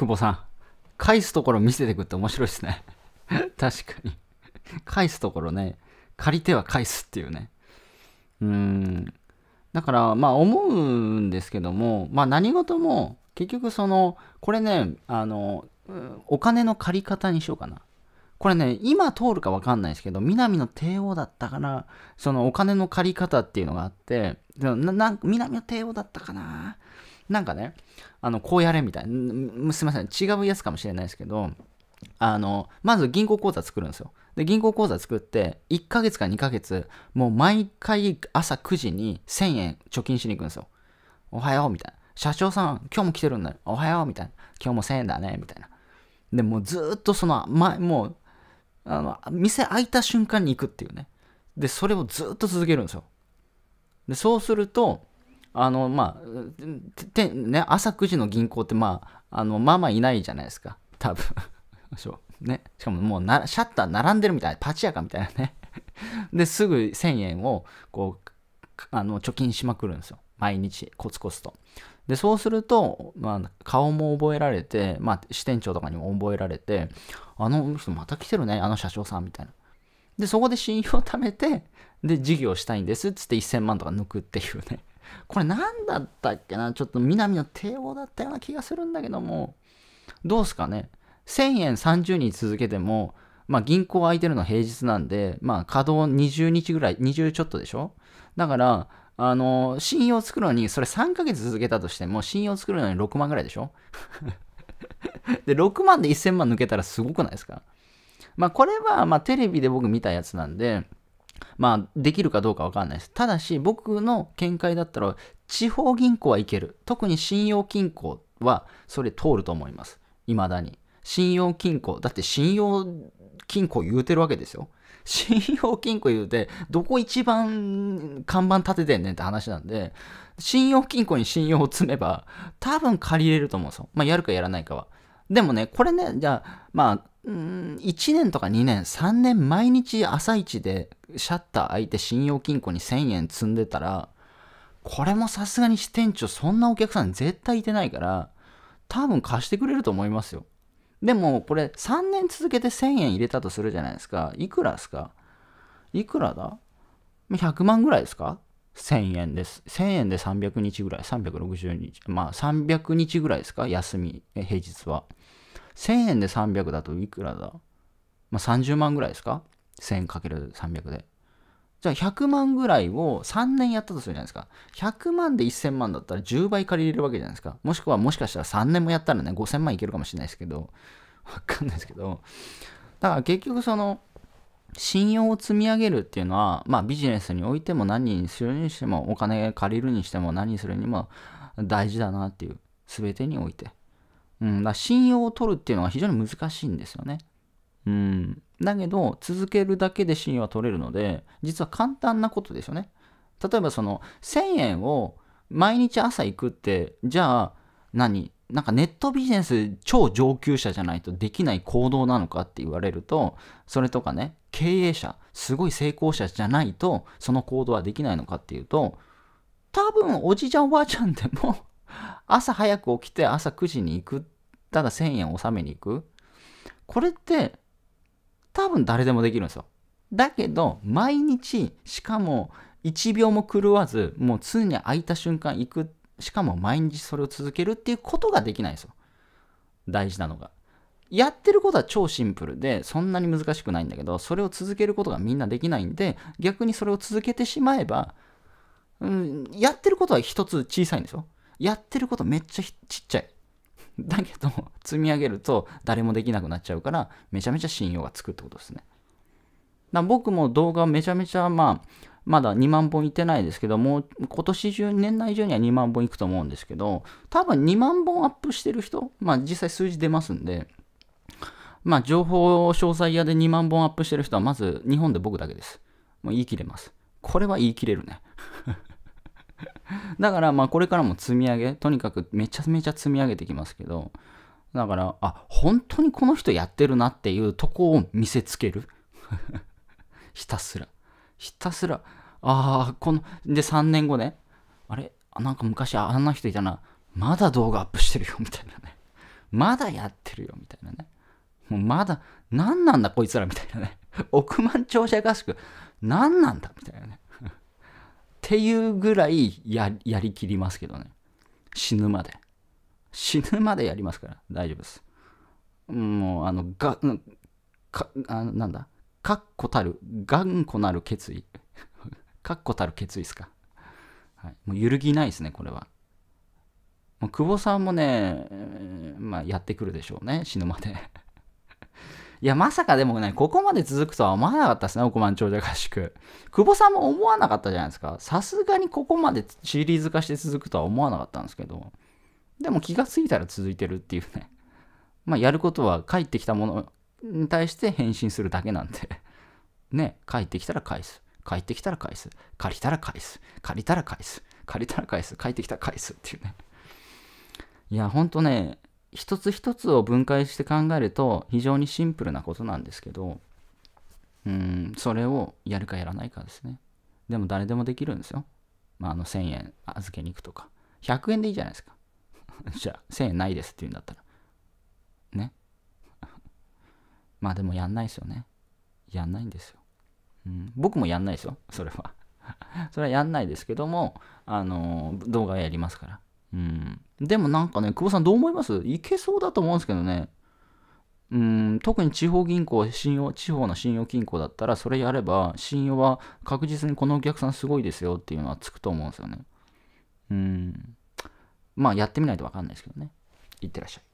久保さん。返すところ見せてくって面白いですね。確かに。返すところね、借りては返すっていうね。うん。だから、まあ思うんですけども、まあ何事も、結局その、これね、あの、お金の借り方にしようかな。これね、今通るかわかんないですけど、南の帝王だったから、そのお金の借り方っていうのがあって、なな南の帝王だったかななんかね、あの、こうやれみたいな、すいません、違うやつかもしれないですけど、あの、まず銀行口座作るんですよ。で、銀行口座作って、1ヶ月か2ヶ月、もう毎回朝9時に1000円貯金しに行くんですよ。おはよう、みたいな。社長さん、今日も来てるんだよ。おはよう、みたいな。今日も1000円だね、みたいな。で、もうずっとその、前、もう、あの、店開いた瞬間に行くっていうね。で、それをずっと続けるんですよ。で、そうすると、あの、まあ、てね、朝9時の銀行って、まあ、あの、まあまあいないじゃないですか。多分。ね。しかももうな、シャッター並んでるみたいな、パチ屋かみたいなね。で、すぐ1000円を、こう、あの、貯金しまくるんですよ。毎日、コツコツと。で、そうすると、まあ、顔も覚えられて、まあ、支店長とかにも覚えられて、あの人また来てるね、あの社長さんみたいな。で、そこで信用を貯めて、で、事業したいんですっつって1000万とか抜くっていうね。これ何だったっけなちょっと南の帝王だったような気がするんだけども、どうすかね ?1000 円30日続けても、まあ銀行空いてるの平日なんで、まあ稼働20日ぐらい、20ちょっとでしょだから、あの、信用作るのに、それ3ヶ月続けたとしても、信用作るのに6万ぐらいでしょ で、6万で1000万抜けたらすごくないですかまあこれは、まあテレビで僕見たやつなんで、まあ、できるかどうかわかんないです。ただし、僕の見解だったら、地方銀行はいける。特に信用金庫は、それ通ると思います。未だに。信用金庫。だって信用金庫言うてるわけですよ。信用金庫言うて、どこ一番看板立ててんねんって話なんで、信用金庫に信用を積めば、多分借りれると思うんですよ。まあ、やるかやらないかは。でもね、これね、じゃあ、まあ、1年とか2年、3年毎日朝一でシャッター開いて信用金庫に1000円積んでたら、これもさすがに支店長そんなお客さん絶対いてないから、多分貸してくれると思いますよ。でもこれ3年続けて1000円入れたとするじゃないですか。いくらですかいくらだ ?100 万ぐらいですか ?1000 円です。1000円で300日ぐらい、360日、まあ300日ぐらいですか休み、平日は。1000円で300だといくらだまあ、30万ぐらいですか1 0 0 0る3 0 0で。じゃあ100万ぐらいを3年やったとするじゃないですか。100万で1000万だったら10倍借りれるわけじゃないですか。もしくはもしかしたら3年もやったらね、5000万いけるかもしれないですけど、わかんないですけど。だから結局その、信用を積み上げるっていうのは、まあビジネスにおいても何にするにしても、お金借りるにしても何にするにも大事だなっていう、全てにおいて。うん、だ信用を取るっていうのは非常に難しいんですよね。うん、だけど続けるだけで信用は取れるので実は簡単なことですよね。例えばその1000円を毎日朝行くってじゃあ何なんかネットビジネス超上級者じゃないとできない行動なのかって言われるとそれとかね経営者すごい成功者じゃないとその行動はできないのかっていうと多分おじいちゃんおばあちゃんでも朝早く起きて朝9時に行く。ただ1000円納めに行く。これって、多分誰でもできるんですよ。だけど、毎日、しかも1秒も狂わず、もう常に空いた瞬間行く。しかも毎日それを続けるっていうことができないんですよ。大事なのが。やってることは超シンプルで、そんなに難しくないんだけど、それを続けることがみんなできないんで、逆にそれを続けてしまえば、うん、やってることは一つ小さいんですよ。やってることめっちゃちっちゃい。だけど、積み上げると誰もできなくなっちゃうから、めちゃめちゃ信用がつくってことですね。だ僕も動画めちゃめちゃ、まあ、まだ2万本いってないですけど、もう今年中、年内中には2万本いくと思うんですけど、多分2万本アップしてる人、まあ実際数字出ますんで、まあ情報詳細屋で2万本アップしてる人はまず日本で僕だけです。もう言い切れます。これは言い切れるね。だからまあこれからも積み上げ、とにかくめちゃめちゃ積み上げてきますけど、だから、あ、本当にこの人やってるなっていうとこを見せつける。ひたすら。ひたすら、ああ、この、で3年後ね、あれ、なんか昔あんな人いたな、まだ動画アップしてるよみたいなね。まだやってるよみたいなね。もうまだ、何なんだこいつらみたいなね。億万長者合宿、何なんだみたいなね。っていうぐらいやりきりますけどね。死ぬまで。死ぬまでやりますから、大丈夫です。もう、あの、が、か、あなんだ、確固たる、頑固なる決意。確固たる決意ですか。はい。もう揺るぎないですね、これは。もう久保さんもね、まあ、やってくるでしょうね、死ぬまで。いや、まさかでもね、ここまで続くとは思わなかったですね、億万長者合宿。久保さんも思わなかったじゃないですか。さすがにここまでシリーズ化して続くとは思わなかったんですけど。でも気がついたら続いてるっていうね。まあ、やることは帰ってきたものに対して返信するだけなんで。ね、帰ってきたら返す。帰ってきたら返す。借りたら返す。借りたら返す。借りたら返す。帰ってきたら返すっていうね。いや、ほんとね、一つ一つを分解して考えると非常にシンプルなことなんですけどうんそれをやるかやらないかですねでも誰でもできるんですよ、まあ、あの1000円預けに行くとか100円でいいじゃないですか じゃあ1000円ないですって言うんだったらね まあでもやんないですよねやんないんですよ、うん、僕もやんないですよそれは それはやんないですけどもあの動画やりますからうん。でもなんかね、久保さんどう思いますいけそうだと思うんですけどね。うん、特に地方銀行、信用、地方の信用金庫だったら、それやれば、信用は確実にこのお客さんすごいですよっていうのはつくと思うんですよね。うん。まあ、やってみないとわかんないですけどね。いってらっしゃい。